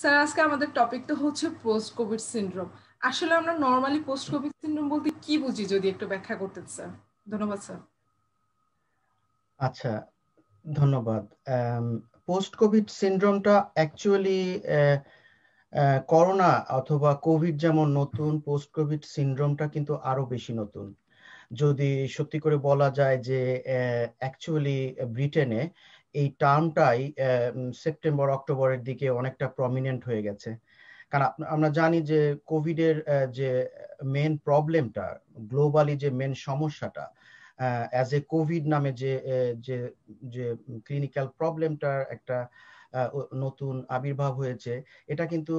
sir আজকে আমাদের টপিকটা হচ্ছে পোস্ট কোভিড সিন্ড্রোম আসলে আমরা নর্মালি পোস্ট কোভিড সিন্ড্রোম বলতে কি বুঝি যদি একটু ব্যাখ্যা করতে স্যার ধন্যবাদ স্যার আচ্ছা ধন্যবাদ পোস্ট কোভিড সিন্ড্রোমটা অ্যাকচুয়ালি করোনা অথবা কোভিড যেমন নতুন পোস্ট কোভিড সিন্ড্রোমটা কিন্তু আরো বেশি নতুন যদি সত্যি করে বলা যায় যে অ্যাকচুয়ালি ব্রিটেনে এই টার্মটাই সেপ্টেম্বর অক্টোবরের দিকে অনেকটা প্রমিনেন্ট হয়ে গেছে কারণ আমরা জানি যে কোভিডের যে মেন প্রবলেমটা গ্লোবালি যে মেন সমস্যাটা অ্যাজ এ কোভিড নামে যে যে যে ক্লিনিক্যাল প্রবলেমটার একটা নতুন আবির্ভাব হয়েছে এটা কিন্তু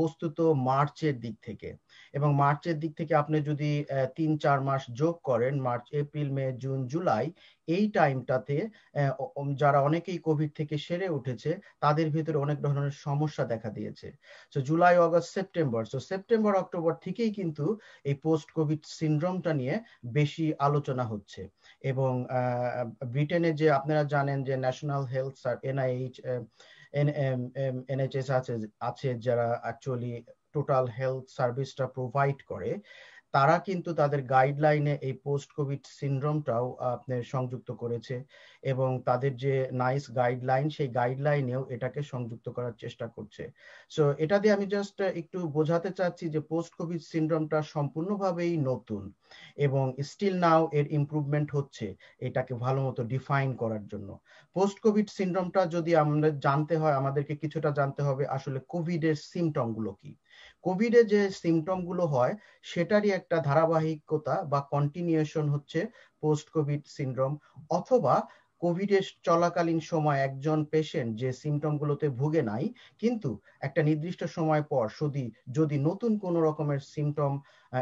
বস্তুত মার্চের দিক থেকে এবং মার্চের দিক থেকে আপনি যদি তিন চার মাস যোগ করেন March April May June July এই টাইমটাতে যারা অনেকেই কোভিড থেকে সেরে উঠেছে তাদের ভিতরে অনেক ধরনের সমস্যা দেখা দিয়েছে তো জুলাই অগস্ট সেপ্টেম্বর তো সেপ্টেম্বর অক্টোবর থেকেই কিন্তু এই পোস্ট কোভিড সিন্ড্রোমটা নিয়ে বেশি আলোচনা হচ্ছে এবং ব্রিটেনে যে আপনারা জানেন যে national health NIH N M M NHS আছে আছে যারা অ্যাকচুয়ালি টোটাল হেলথ সার্ভিসটা প্রোভাইড করে তারা কিন্তু তাদের গাইডলাইনে এই পোস্ট কোভিড সিনড্রোমটাও আপনার সংযুক্ত করেছে এবং তাদের যে নাইস গাইডলাইন সেই গাইডলাইনেও এটাকে সংযুক্ত করার চেষ্টা করছে সো এটা দিয়ে আমি জাস্ট একটু বোঝাতে চাচ্ছি যে পোস্ট কোভিড সিনড্রোমটা সম্পূর্ণভাবেই নতুন এবং স্টিল নাও এর ইম্প্রুভমেন্ট হচ্ছে এটাকে ভালো মতো ডিফাইন করার জন্য পোস্ট কোভিড সিনড্রোমটা যদি আমরা জানতে হয় আমাদেরকে কিছুটা জানতে হবে আসলে কোভিডের সিমটমগুলো কি কোভিড এর যে সিমটম গুলো হয় সেটারই একটা ধারাবাহিকতা বা কন্টিনিউশন হচ্ছে পোস্ট কোভিড সিনড্রোম অথবা কোভিড এর চলাকালীন সময় একজন পেশেন্ট যে সিমটম গুলোতে ভুগে নাই কিন্তু একটা নির্দিষ্ট সময় পর যদি যদি নতুন কোন রকমের সিমটম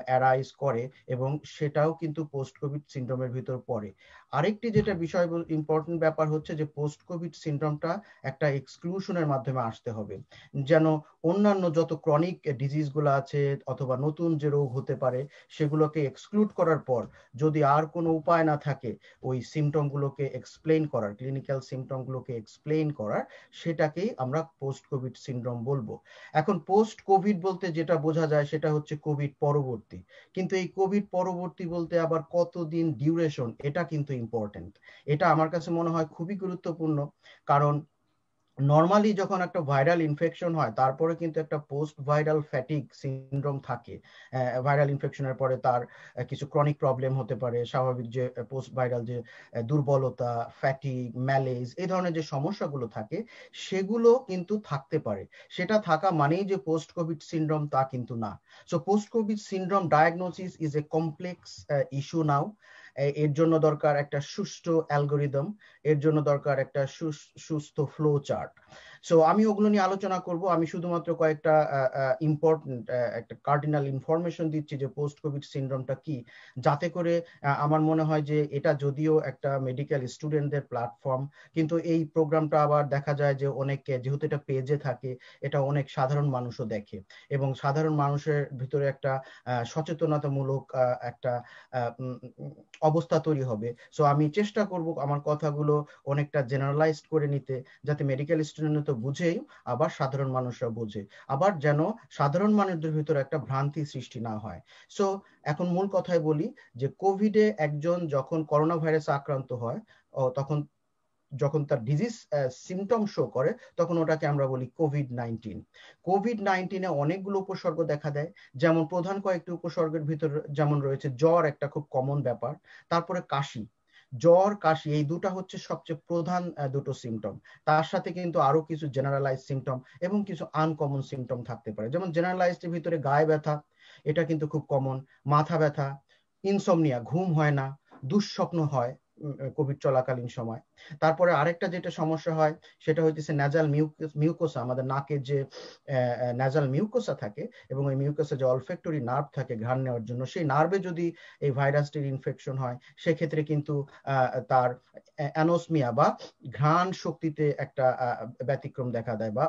অ্যারাইজ করে এবং সেটাও কিন্তু পোস্ট কোভিড সিন্ড্রোমের ভিতর পড়ে আরেকটি যেটা বিষয় ইম্পর্টেন্ট ব্যাপার হচ্ছে যে পোস্ট কোভিড সিন্ড্রোমটা একটা এক্সক্লুশনের মাধ্যমে আসতে হবে যেন অন্যান্য যত ক্রনিক ডিজিজগুলো আছে অথবা নতুন যে রোগ হতে পারে সেগুলোকে এক্সক্লুড করার পর যদি আর কোনো উপায় না থাকে ওই সিমটমগুলোকে এক্সপ্লেন করার ক্লিনিক্যাল সিমটমগুলোকে এক্সপ্লেন করার সেটাকেই আমরা পোস্ট কোভিড সিন্ড্রোম বলবো এখন পোস্ট কোভিড বলতে যেটা বোঝা যায় সেটা হচ্ছে কোভিড পরবর্তী পরবর্তী কিন্তু এই কোভিড পরবর্তী বলতে আবার কতদিন ডিউরেশন এটা কিন্তু ইম্পর্টেন্ট এটা আমার কাছে মনে হয় খুবই গুরুত্বপূর্ণ কারণ নর্মালি যখন একটা ভাইরাল ইনফেকশন হয় তারপরে কিন্তু একটা পোস্ট ভাইরাল ফ্যাটিক সিন্ড্রোম থাকে ভাইরাল ইনফেকশনের পরে তার কিছু ক্রনিক প্রবলেম হতে পারে স্বাভাবিক যে পোস্ট ভাইরাল যে দুর্বলতা ফ্যাটিক ম্যালেজ এই ধরনের যে সমস্যাগুলো থাকে সেগুলো কিন্তু থাকতে পারে সেটা থাকা মানেই যে পোস্ট কোভিড সিন্ড্রোম তা কিন্তু না so post covid syndrome diagnosis is a complex issue now এর জন্য দরকার একটা সুষ্ঠু অ্যালগোরিদম এর জন্য দরকার একটা সুস্থ ফ্লো চার্ট সো আমি ওগুলো নিয়ে আলোচনা করব আমি শুধুমাত্র কয়েকটা ইম্পর্টেন্ট একটা কার্ডিনাল ইনফরমেশন দিচ্ছি যে পোস্ট কোভিড সিন্ড্রোমটা কি যাতে করে আমার মনে হয় যে এটা যদিও একটা মেডিকেল স্টুডেন্টদের প্ল্যাটফর্ম কিন্তু এই প্রোগ্রামটা আবার দেখা যায় যে অনেকে যেহেতু এটা পেজে থাকে এটা অনেক সাধারণ মানুষও দেখে এবং সাধারণ মানুষের ভিতরে একটা সচেতনতামূলক একটা অবস্থা তৈরি হবে সো আমি চেষ্টা করব আমার কথাগুলো অনেকটা জেনারেলাইজড করে নিতে যাতে মেডিকেল স্টুডেন্ট হয়তো বুঝেই আবার সাধারণ মানুষরা বুঝে আবার যেন সাধারণ মানুষদের ভিতরে একটা ভ্রান্তি সৃষ্টি না হয় সো এখন মূল কথায় বলি যে কোভিডে একজন যখন করোনা ভাইরাস আক্রান্ত হয় ও তখন যখন তার ডিজিজ সিমটম শো করে তখন ওটাকে আমরা বলি কোভিড নাইনটিন কোভিড নাইনটিনে অনেকগুলো উপসর্গ দেখা দেয় যেমন প্রধান কয়েকটি উপসর্গের ভিতর যেমন রয়েছে জ্বর একটা খুব কমন ব্যাপার তারপরে কাশি জ্বর কাশি এই দুটা হচ্ছে সবচেয়ে প্রধান দুটো সিমটম তার সাথে কিন্তু আরো কিছু জেনারেলাইজ সিমটম এবং কিছু আনকমন সিমটম থাকতে পারে যেমন এর ভিতরে গায়ে ব্যথা এটা কিন্তু খুব কমন মাথা ব্যথা ইনসমনিয়া ঘুম হয় না দুঃস্বপ্ন হয় কোভিড চলাকালীন সময় তারপরে আরেকটা যেটা সমস্যা হয় সেটা হইতেছে ন্যাজাল মিউকোসা আমাদের নাকে যে ন্যাজাল মিউকোসা থাকে এবং ওই মিউকোসা যে অলফেক্টরি নার্ভ থাকে ঘ্রাণ নেওয়ার জন্য সেই নার্ভে যদি এই ভাইরাসটির ইনফেকশন হয় সেক্ষেত্রে কিন্তু তার অ্যানোসমিয়া বা ঘ্রাণ শক্তিতে একটা ব্যতিক্রম দেখা দেয় বা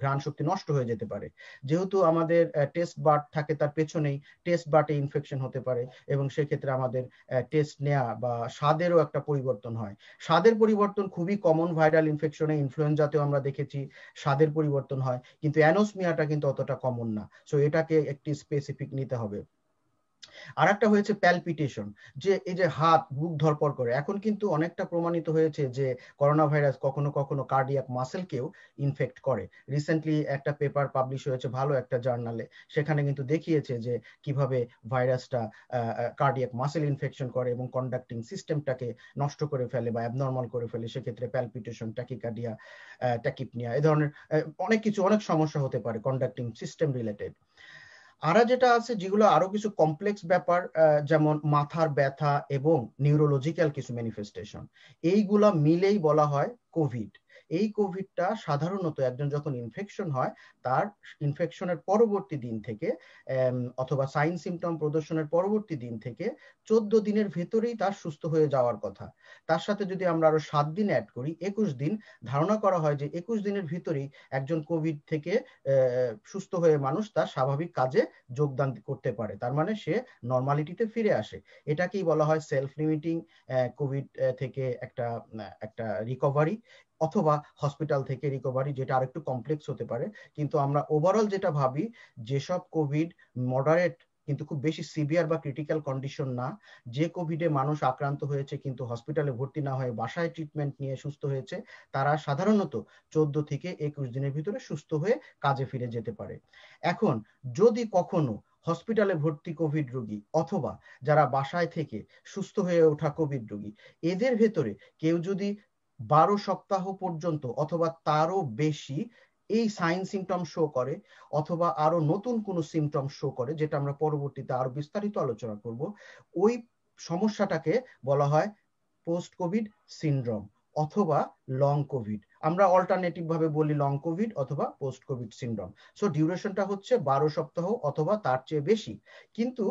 ঘ্রাণ শক্তি নষ্ট হয়ে যেতে পারে যেহেতু আমাদের টেস্ট বার্ড থাকে তার পেছনেই টেস্ট বাটে ইনফেকশন হতে পারে এবং সেক্ষেত্রে আমাদের টেস্ট নেয়া বা স্বাদেরও একটা পরিবর্তন হয় স্বাদের পরিবর্তন খুবই কমন ভাইরাল ইনফেকশনে ইনফ্লুয়েঞ্জাতেও আমরা দেখেছি স্বাদের পরিবর্তন হয় কিন্তু অ্যানোসমিয়াটা কিন্তু অতটা কমন না সো এটাকে একটি স্পেসিফিক নিতে হবে আর একটা হয়েছে প্যালপিটেশন যে এই যে হাত বুক ধরপর করে এখন কিন্তু অনেকটা প্রমাণিত হয়েছে যে করোনা ভাইরাস কখনো কখনো কার্ডিয়াক মাসেলকেও ইনফেক্ট করে রিসেন্টলি একটা পেপার পাবলিশ হয়েছে ভালো একটা জার্নালে সেখানে কিন্তু দেখিয়েছে যে কিভাবে ভাইরাসটা কার্ডিয়াক মাসেল ইনফেকশন করে এবং কন্ডাক্টিং সিস্টেমটাকে নষ্ট করে ফেলে বা অ্যাবনর্মাল করে ফেলে সেক্ষেত্রে প্যালপিটেশন ট্যাকিকার্ডিয়া ট্যাকিপনিয়া এ ধরনের অনেক কিছু অনেক সমস্যা হতে পারে কন্ডাক্টিং সিস্টেম রিলেটেড আরা যেটা আছে যেগুলো আরো কিছু কমপ্লেক্স ব্যাপার যেমন মাথার ব্যথা এবং নিউরোলজিক্যাল কিছু ম্যানিফেস্টেশন এইগুলা মিলেই বলা হয় কোভিড এই কোভিডটা সাধারণত একজন যখন ইনফেকশন হয় তার ইনফেকশনের পরবর্তী দিন থেকে অথবা সাইন সিমটম প্রদর্শনের পরবর্তী দিন থেকে চোদ্দ দিনের ভেতরেই তার সুস্থ হয়ে যাওয়ার কথা তার সাথে যদি আমরা আরো সাত দিন অ্যাড করি একুশ দিন ধারণা করা হয় যে একুশ দিনের ভিতরেই একজন কোভিড থেকে সুস্থ হয়ে মানুষ তার স্বাভাবিক কাজে যোগদান করতে পারে তার মানে সে নর্মালিটিতে ফিরে আসে এটাকেই বলা হয় সেলফ লিমিটিং কোভিড থেকে একটা একটা রিকভারি অথবা হসপিটাল থেকে রিকভারি যেটা আরেকটু কমপ্লেক্স হতে পারে কিন্তু আমরা ওভারঅল যেটা ভাবি যেসব কোভিড মডারেট কিন্তু খুব বেশি সিভিয়ার বা ক্রিটিক্যাল কন্ডিশন না যে কোভিডে মানুষ আক্রান্ত হয়েছে কিন্তু হসপিটালে ভর্তি না হয়ে বাসায় ট্রিটমেন্ট নিয়ে সুস্থ হয়েছে তারা সাধারণত চোদ্দ থেকে একুশ দিনের ভিতরে সুস্থ হয়ে কাজে ফিরে যেতে পারে এখন যদি কখনো হসপিটালে ভর্তি কোভিড রোগী অথবা যারা বাসায় থেকে সুস্থ হয়ে ওঠা কোভিড রোগী এদের ভেতরে কেউ যদি বারো সপ্তাহ পর্যন্ত অথবা তারও বেশি এই সাইন সিমটম শো করে অথবা আরো নতুন কোন সিমটম শো করে যেটা আমরা পরবর্তীতে আরো বিস্তারিত আলোচনা করব ওই সমস্যাটাকে বলা হয় পোস্ট কোভিড সিন্ড্রোম অথবা লং কোভিড আমরা অল্টারনেটিভ ভাবে বলি লং কোভিড অথবা পোস্ট কোভিড সিন্ড্রোম সো ডিউরেশনটা হচ্ছে বারো সপ্তাহ অথবা তার চেয়ে বেশি কিন্তু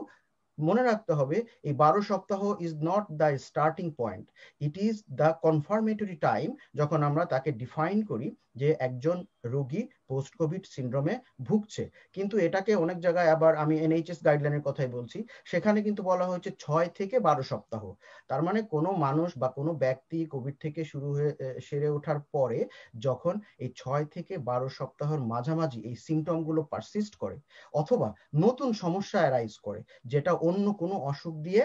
মনে রাখতে হবে এই বারো সপ্তাহ is not the starting point it is the confirmatory time যখন আমরা তাকে ডিফাইন করি যে একজন রোগী পোস্ট কোভিড সিন্ড্রোমে ভুগছে কিন্তু এটাকে অনেক জায়গায় আবার আমি এনএইচএস গাইডলাইনের কথাই বলছি সেখানে কিন্তু বলা হয়েছে ছয় থেকে বারো সপ্তাহ তার মানে কোনো মানুষ বা কোনো ব্যক্তি কোভিড থেকে শুরু হয়ে সেরে ওঠার পরে যখন এই ছয় থেকে বারো সপ্তাহের মাঝামাঝি এই সিমটমগুলো পারসিস্ট করে অথবা নতুন সমস্যা অ্যারাইজ করে যেটা অন্য কোনো অসুখ দিয়ে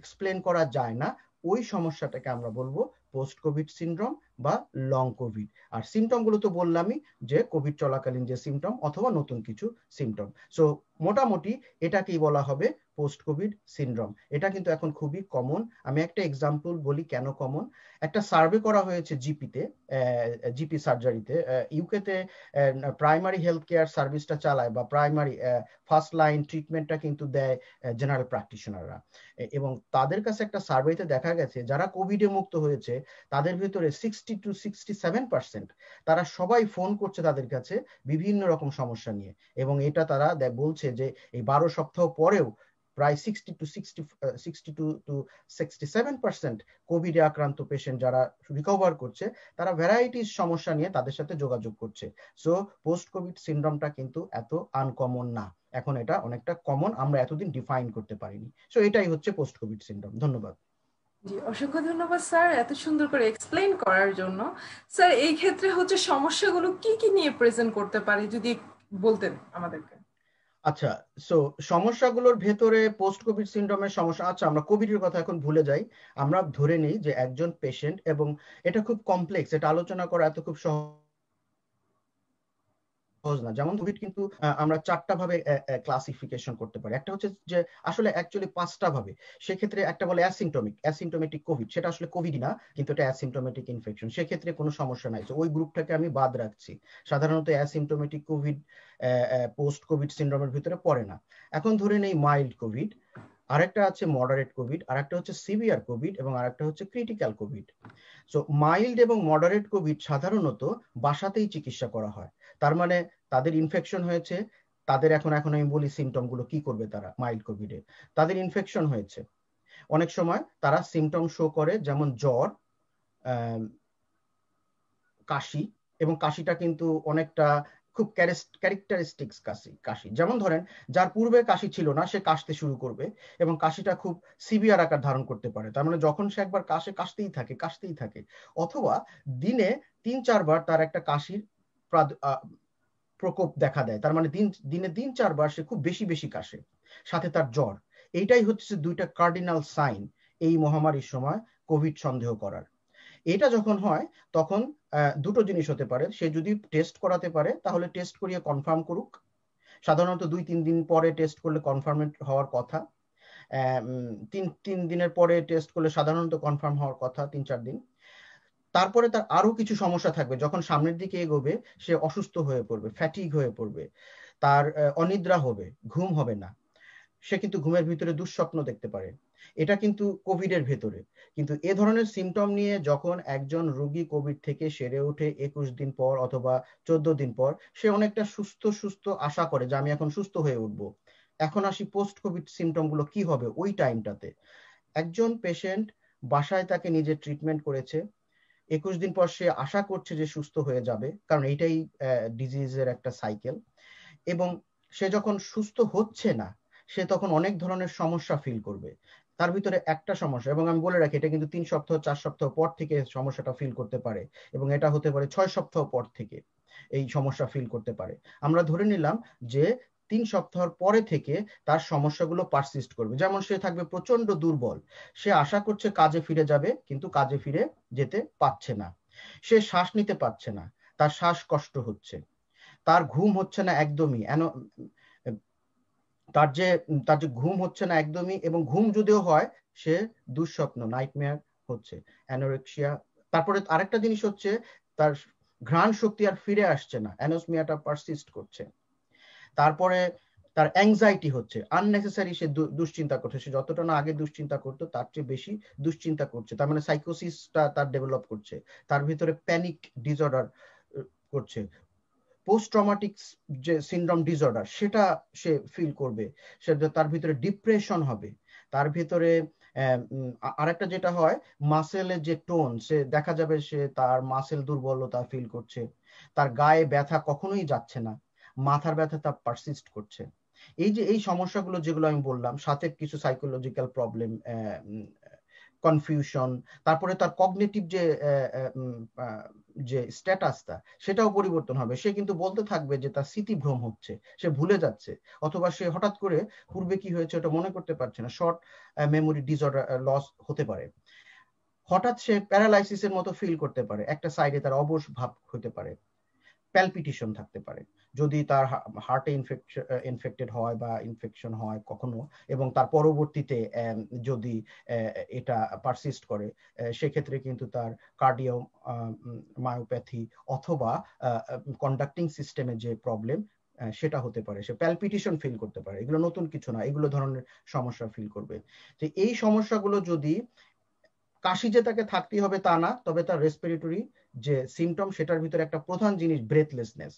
এক্সপ্লেন করা যায় না ওই সমস্যাটাকে আমরা বলবো পোস্ট কোভিড সিন্ড্রোম বা লং কোভিড আর সিমটম গুলো তো বললামই যে কোভিড চলাকালীন যে সিমটম অথবা নতুন কিছু সিমটম সো মোটামুটি এটাকেই বলা হবে পোস্ট কোভিড সিনড্রোম এটা কিন্তু এখন খুবই কমন আমি একটা এক্সাম্পল বলি কেন কমন একটা সার্ভে করা হয়েছে জিপিতে জিপি সার্জারিতে ইউকেতে প্রাইমারি হেলথ কেয়ার সার্ভিসটা চালায় বা প্রাইমারি ফার্স্ট লাইন ট্রিটমেন্টটা কিন্তু দেয় জেনারেল প্র্যাকটিশনাররা এবং তাদের কাছে একটা সার্ভেতে দেখা গেছে যারা কোভিডে মুক্ত হয়েছে তাদের ভিতরে six sixty two sixty seven percent তারা সবাই ফোন করছে তাদের কাছে বিভিন্ন রকম সমস্যা নিয়ে এবং এটা তারা বলছে যে এই বারো সপ্তাহ পরেও প্রায় sixty two sixty sixty two two sixty seven percent কোভিডে আক্রান্ত পেশেন্ট যারা রিকভার করছে তারা ভ্যারাইটিস সমস্যা নিয়ে তাদের সাথে যোগাযোগ করছে সো পোস্ট কোভিড সিন্ড্রমটা কিন্তু এত আনকমন না এখন এটা অনেকটা কমন আমরা এতদিন ডিফাইন করতে পারিনি সো এটাই হচ্ছে পোস্ট কোভিড সিন্ড্রম ধন্যবাদ জি অসংখ্য ধন্যবাদ স্যার এত সুন্দর করে এক্সপ্লেন করার জন্য স্যার এই ক্ষেত্রে হচ্ছে সমস্যাগুলো কি কি নিয়ে প্রেজেন্ট করতে পারে যদি বলতেন আমাদেরকে আচ্ছা সো সমস্যাগুলোর ভেতরে পোস্ট কোভিড সিন্ড্রোমের সমস্যা আচ্ছা আমরা কোভিডের কথা এখন ভুলে যাই আমরা ধরে নিই যে একজন পেশেন্ট এবং এটা খুব কমপ্লেক্স এটা আলোচনা করা এত খুব সহজ সহজ না যেমন কোভিড কিন্তু আমরা চারটা ভাবে ক্লাসিফিকেশন করতে পারি একটা হচ্ছে যে আসলে অ্যাকচুয়ালি পাঁচটা ভাবে সেক্ষেত্রে একটা বলে অ্যাসিমটোমিক অ্যাসিমটোমেটিক কোভিড সেটা আসলে কোভিড না কিন্তু এটা অ্যাসিমটোমেটিক ইনফেকশন সেক্ষেত্রে কোনো সমস্যা নাই ওই গ্রুপটাকে আমি বাদ রাখছি সাধারণত অ্যাসিমটোমেটিক কোভিড পোস্ট কোভিড সিন্ড্রোমের ভিতরে পড়ে না এখন ধরে নেই মাইল্ড কোভিড আরেকটা আছে মডারেট কোভিড আরেকটা হচ্ছে সিভিয়ার কোভিড এবং আরেকটা হচ্ছে ক্রিটিক্যাল কোভিড সো মাইল্ড এবং মডারেট কোভিড সাধারণত বাসাতেই চিকিৎসা করা হয় তার মানে তাদের ইনফেকশন হয়েছে তাদের এখন এখন আমি বলি সিমটম গুলো কি করবে তারা মাইল্ড কোভিডে তাদের ইনফেকশন হয়েছে অনেক সময় তারা সিমটম শো করে যেমন জ্বর কাশি এবং কাশিটা কিন্তু অনেকটা খুব ক্যারেক্টারিস্টিক্স কাশি কাশি যেমন ধরেন যার পূর্বে কাশি ছিল না সে কাশতে শুরু করবে এবং কাশিটা খুব সিভিয়ার আকার ধারণ করতে পারে তার মানে যখন সে একবার কাশে কাশতেই থাকে কাশতেই থাকে অথবা দিনে তিন চারবার তার একটা কাশির প্রকোপ দেখা দেয় তার মানে দিন দিনে দিন চারবার সে খুব বেশি বেশি কাশে সাথে তার জ্বর এইটাই হচ্ছে দুইটা কার্ডিনাল সাইন এই মহামারীর সময় কোভিড সন্দেহ করার এটা যখন হয় তখন দুটো জিনিস হতে পারে সে যদি টেস্ট করাতে পারে তাহলে টেস্ট করিয়ে কনফার্ম করুক সাধারণত দুই তিন দিন পরে টেস্ট করলে কনফার্ম হওয়ার কথা তিন তিন দিনের পরে টেস্ট করলে সাধারণত কনফার্ম হওয়ার কথা তিন চার দিন তারপরে তার আরো কিছু সমস্যা থাকবে যখন সামনের দিকে এগোবে সে অসুস্থ হয়ে পড়বে ফ্যাটিক হয়ে পড়বে তার অনিদ্রা হবে ঘুম হবে না সে কিন্তু ঘুমের ভিতরে দুঃস্বপ্ন দেখতে পারে এটা কিন্তু কোভিড এর ভেতরে কিন্তু এ ধরনের সিমটম নিয়ে যখন একজন রোগী কোভিড থেকে সেরে ওঠে একুশ দিন পর অথবা চোদ্দ দিন পর সে অনেকটা সুস্থ সুস্থ আশা করে যে আমি এখন সুস্থ হয়ে উঠব এখন আসি পোস্ট কোভিড সিমটম গুলো কি হবে ওই টাইমটাতে একজন পেশেন্ট বাসায় তাকে নিজের ট্রিটমেন্ট করেছে একুশ দিন পর সে আশা করছে যে সুস্থ হয়ে যাবে কারণ এইটাই ডিজিজের একটা সাইকেল এবং সে যখন সুস্থ হচ্ছে না সে তখন অনেক ধরনের সমস্যা ফিল করবে তার ভিতরে একটা সমস্যা এবং আমি বলে রাখি এটা কিন্তু তিন সপ্তাহ চার সপ্তাহ পর থেকে সমস্যাটা ফিল করতে পারে এবং এটা হতে পারে ছয় সপ্তাহ পর থেকে এই সমস্যা ফিল করতে পারে আমরা ধরে নিলাম যে তিন সপ্তাহর পরে থেকে তার সমস্যাগুলো পারসিস্ট করবে যেমন সে থাকবে প্রচন্ড দুর্বল সে আশা করছে কাজে ফিরে যাবে কিন্তু কাজে ফিরে যেতে পারছে না সে শ্বাস নিতে পারছে না তার শ্বাস কষ্ট হচ্ছে তার ঘুম হচ্ছে না একদমই তার যে তার যে ঘুম হচ্ছে না একদমই এবং ঘুম যদিও হয় সে দুঃস্বপ্ন নাইটমেয়ার হচ্ছে অ্যানোরেক্সিয়া তারপরে আরেকটা জিনিস হচ্ছে তার ঘ্রাণ শক্তি আর ফিরে আসছে না অ্যানোসমিয়াটা পারসিস্ট করছে তারপরে তার অ্যাংজাইটি হচ্ছে আননেসেসারি সে দুশ্চিন্তা করছে সে যতটা না আগে দুশ্চিন্তা করতো তার চেয়ে বেশি দুশ্চিন্তা করছে তার মানে সাইকোসিসটা তার ডেভেলপ করছে তার ভিতরে প্যানিক ডিসঅর্ডার করছে পোস্ট ট্রমাটিক যে সিন্ড্রোম ডিসঅর্ডার সেটা সে ফিল করবে সে তার ভিতরে ডিপ্রেশন হবে তার ভিতরে আরেকটা যেটা হয় মাসেলের যে টোন সে দেখা যাবে সে তার মাসেল দুর্বলতা ফিল করছে তার গায়ে ব্যথা কখনোই যাচ্ছে না মাথার ব্যথাটা পারসিস্ট করছে এই যে এই সমস্যাগুলো যেগুলো আমি বললাম সাথে কিছু সাইকোলজিক্যাল প্রবলেম কনফিউশন তারপরে তার কগনেটিভ যে যে স্ট্যাটাসটা সেটাও পরিবর্তন হবে সে কিন্তু বলতে থাকবে যে তার স্মৃতি ভ্রম হচ্ছে সে ভুলে যাচ্ছে অথবা সে হঠাৎ করে পূর্বে কি হয়েছে ওটা মনে করতে পারছে না শর্ট মেমোরি ডিসঅর্ডার লস হতে পারে হঠাৎ সে প্যারালাইসিসের মতো ফিল করতে পারে একটা সাইডে তার অবশ ভাব হতে পারে প্যালপিটেশন থাকতে পারে যদি তার হার্টে ইনফেক্টেড হয় বা ইনফেকশন হয় কখনো এবং তার পরবর্তীতে যদি এটা পারসিস্ট করে সেক্ষেত্রে কিন্তু তার কার্ডিও মায়োপ্যাথি অথবা কন্ডাক্টিং সিস্টেমের যে প্রবলেম সেটা হতে পারে সে প্যালপিটেশন ফিল করতে পারে এগুলো নতুন কিছু না এগুলো ধরনের সমস্যা ফিল করবে তো এই সমস্যাগুলো যদি কাশি যে তাকে থাকতেই হবে তা না তবে তার রেসপিরেটরি যে সিমটম সেটার ভিতরে একটা প্রধান জিনিস ব্রেথলেসনেস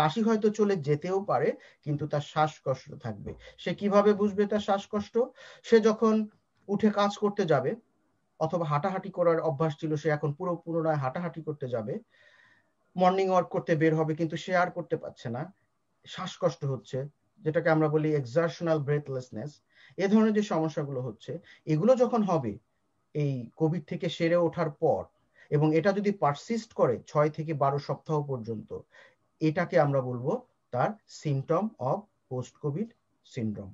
কাশি হয়তো চলে যেতেও পারে কিন্তু তার শ্বাসকষ্ট থাকবে সে কিভাবে বুঝবে তার শ্বাসকষ্ট সে যখন উঠে কাজ করতে যাবে অথবা হাঁটাহাঁটি করার অভ্যাস ছিল সে এখন পুরো পুনরায় হাঁটাহাঁটি করতে যাবে মর্নিং ওয়াক করতে বের হবে কিন্তু সে আর করতে পারছে না শ্বাসকষ্ট হচ্ছে যেটাকে আমরা বলি এক্সার্শনাল ব্রেথলেসনেস এ ধরনের যে সমস্যাগুলো হচ্ছে এগুলো যখন হবে এই কোভিড থেকে সেরে ওঠার পর এবং এটা যদি পারসিস্ট করে ছয় থেকে বারো সপ্তাহ পর্যন্ত এটাকে আমরা বলবো তার symptom of post covid syndrome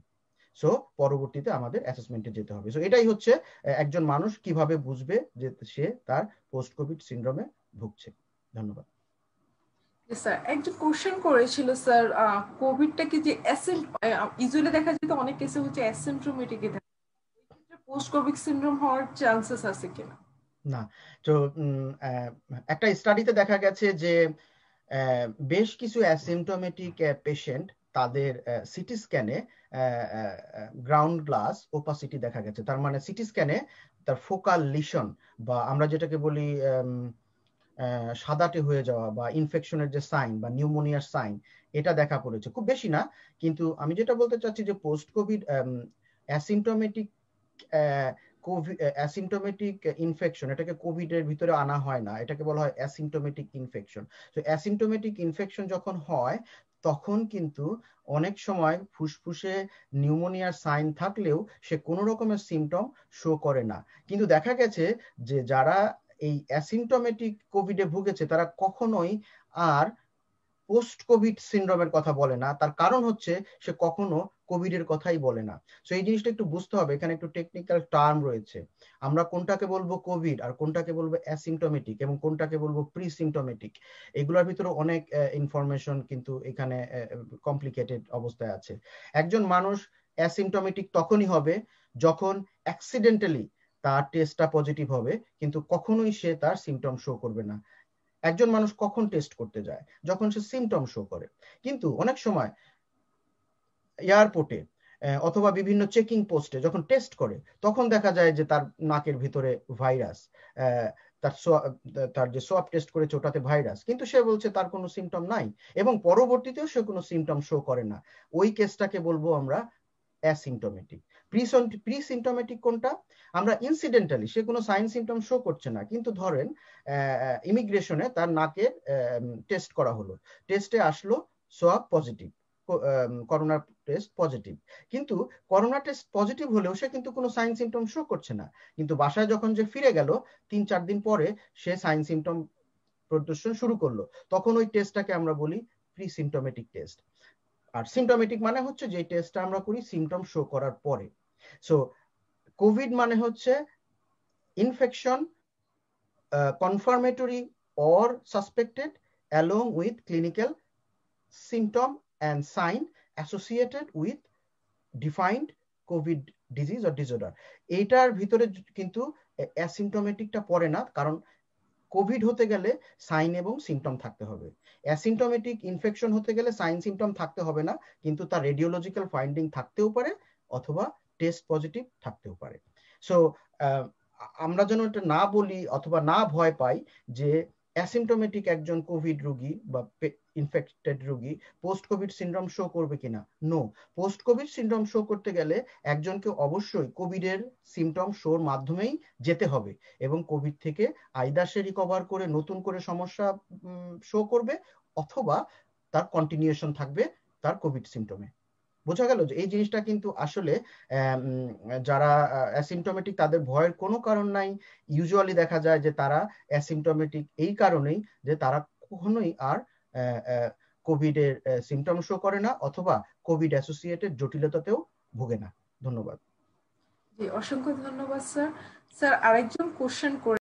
so পরবর্তীতে আমাদের অ্যাসেসমেন্টে যেতে হবে সো এটাই হচ্ছে একজন মানুষ কিভাবে বুঝবে যে সে তার পোস্ট কোভিড সিন্ড্রোমে ভুগছে ধন্যবাদ স্যার একজন কোশ্চেন করেছিল স্যার কোভিডটা কি যে অ্যাসেন্ট ইউজুয়ালি দেখা যেত অনেক কেসে হচ্ছে অ্যাসিমট্রোমেটিকই থাকে পোস্ট কোভিড সিনড্রোম হওয়ার চান্সেস আছে কিনা না তো একটা স্টাডিতে দেখা গেছে যে বেশ কিছু অ্যাসিমটোমেটিক পেশেন্ট তাদের সিটি স্ক্যানে গ্রাউন্ড গ্লাস ওপাসিটি দেখা গেছে তার মানে সিটি স্ক্যানে তার ফোকাল লিশন বা আমরা যেটাকে বলি সাদাটে হয়ে যাওয়া বা ইনফেকশনের যে সাইন বা নিউমোনিয়ার সাইন এটা দেখা পড়েছে খুব বেশি না কিন্তু আমি যেটা বলতে চাচ্ছি যে post covid asymptomatic asymptomatic infection এটাকে কোভিড এর ভিতরে আনা হয় না এটাকে বলা হয় অ্যাসিমটোমেটিক ইনফেকশন তো অ্যাসিমটোমেটিক ইনফেকশন যখন হয় তখন কিন্তু অনেক সময় ফুসফুসে নিউমোনিয়ার সাইন থাকলেও সে কোনো রকমের সিমটম শো করে না কিন্তু দেখা গেছে যে যারা এই অ্যাসিমটোমেটিক কোভিডে ভুগেছে তারা কখনোই আর পোস্ট কোভিড সিন্ড্রোমের কথা বলে না তার কারণ হচ্ছে সে কখনো কোভিড এর কথাই বলে না সো এই জিনিসটা একটু বুঝতে হবে এখানে একটু টেকনিক্যাল টার্ম রয়েছে আমরা কোনটাকে বলবো কোভিড আর কোনটাকে বলবো অ্যাসিমটোমেটিক এবং কোনটাকে বলবো প্রি সিমটোমেটিক এগুলোর ভিতরে অনেক ইনফরমেশন কিন্তু এখানে কমপ্লিকেটেড অবস্থায় আছে একজন মানুষ অ্যাসিমটোমেটিক তখনই হবে যখন অ্যাক্সিডেন্টালি তার টেস্টটা পজিটিভ হবে কিন্তু কখনোই সে তার সিমটম শো করবে না একজন মানুষ কখন টেস্ট করতে যায় যখন সে সিমটম শো করে কিন্তু অনেক সময় এয়ারপোর্টে অথবা বিভিন্ন চেকিং পোস্টে যখন টেস্ট করে তখন দেখা যায় যে তার নাকের ভিতরে ভাইরাস তার তার যে সোয়াব টেস্ট করেছে ওটাতে ভাইরাস কিন্তু সে বলছে তার কোনো সিমটম নাই এবং পরবর্তীতেও সে কোনো সিমটম শো করে না ওই কেসটাকে বলবো আমরা অ্যাসিমটোমেটিক প্রি কোনটা আমরা ইনসিডেন্টালি সে কোনো সাইন সিমটম শো করছে না কিন্তু ধরেন ইমিগ্রেশনে তার নাকের টেস্ট করা হলো টেস্টে আসলো swab positive corona test positive কিন্তু করোনা টেস্ট পজিটিভ হলেও সে কিন্তু কোনো সাইন সিমটম শো করছে না কিন্তু বাসায় যখন যে ফিরে গেল তিন চার দিন পরে সে সাইন সিমটম প্রদর্শন শুরু করলো তখন ওই টেস্টটাকে আমরা বলি প্রি সিমটোমেটিক টেস্ট আর সিমটোমেটিক মানে হচ্ছে যে টেস্টটা আমরা করি সিমটম শো করার পরে সো কোভিড মানে হচ্ছে infection confirmatory or suspected along with clinical symptom and sign associated with defined covid disease or disorder এইটার ভিতরে কিন্তু অ্যাসিমটোমেটিকটা পড়ে না কারণ কোভিড হতে গেলে সাইন এবং সিমটম থাকতে হবে অ্যাসিমটোমেটিক ইনফেকশন হতে গেলে সাইন সিমটম থাকতে হবে না কিন্তু তার রেডিওলজিক্যাল ফাইন্ডিং থাকতেও পারে অথবা টেস্ট পজিটিভ থাকতেও পারে সো আমরা যেন এটা না বলি অথবা না ভয় পাই যে অ্যাসিমটোমেটিক একজন কোভিড রোগী বা ইনফেক্টেড রোগী পোস্ট কোভিড সিন্ড্রোম শো করবে কিনা no post covid syndrome show করতে গেলে একজনকে অবশ্যই কোভিডের সিমটম শোর মাধ্যমেই যেতে হবে এবং কোভিড থেকে আইদার সে রিকভার করে নতুন করে সমস্যা শো করবে অথবা তার কন্টিনিউশন থাকবে তার কোভিড সিমটমে বোঝা গেল যে এই জিনিসটা কিন্তু আসলে যারা অ্যাসিমটোমেটিক তাদের ভয়ের কোনো কারণ নাই ইউজুয়ালি দেখা যায় যে তারা অ্যাসিমটোমেটিক এই কারণেই যে তারা কখনোই আর কোভিড এর সিমটম শো করে না অথবা কোভিড অ্যাসোসিয়েটেড জটিলতাতেও ভোগে না ধন্যবাদ জি অসংখ্য ধন্যবাদ স্যার স্যার আরেকজন কোশ্চেন করে